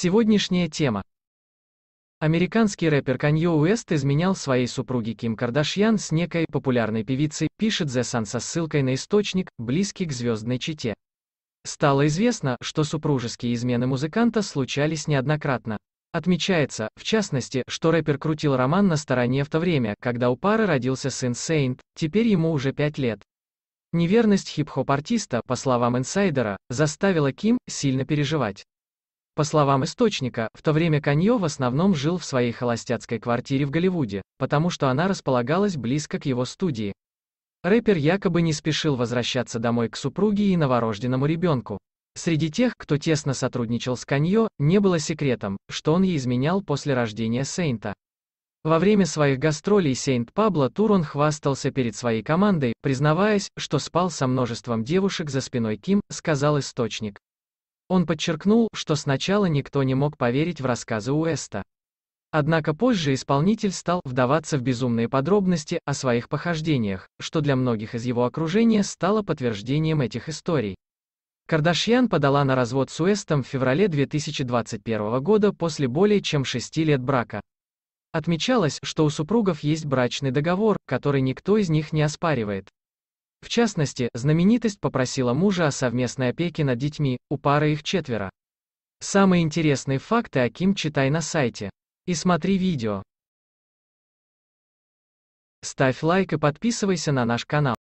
Сегодняшняя тема. Американский рэпер Канье Уэст изменял своей супруге Ким Кардашьян с некой популярной певицей, пишет The Sun со ссылкой на источник, близкий к звездной чите. Стало известно, что супружеские измены музыканта случались неоднократно. Отмечается, в частности, что рэпер крутил роман на стороне в то время, когда у пары родился сын Сейнт, теперь ему уже 5 лет. Неверность хип-хоп-артиста, по словам инсайдера, заставила Ким сильно переживать. По словам источника, в то время Канье в основном жил в своей холостяцкой квартире в Голливуде, потому что она располагалась близко к его студии. Рэпер якобы не спешил возвращаться домой к супруге и новорожденному ребенку. Среди тех, кто тесно сотрудничал с Канье, не было секретом, что он ей изменял после рождения Сейнта. Во время своих гастролей Сейнт-Пабло тур хвастался перед своей командой, признаваясь, что спал со множеством девушек за спиной Ким, сказал источник. Он подчеркнул, что сначала никто не мог поверить в рассказы Уэста. Однако позже исполнитель стал вдаваться в безумные подробности о своих похождениях, что для многих из его окружения стало подтверждением этих историй. Кардашьян подала на развод с Уэстом в феврале 2021 года после более чем шести лет брака. Отмечалось, что у супругов есть брачный договор, который никто из них не оспаривает. В частности, знаменитость попросила мужа о совместной опеке над детьми, у пары их четверо. Самые интересные факты о Ким читай на сайте. И смотри видео. Ставь лайк и подписывайся на наш канал.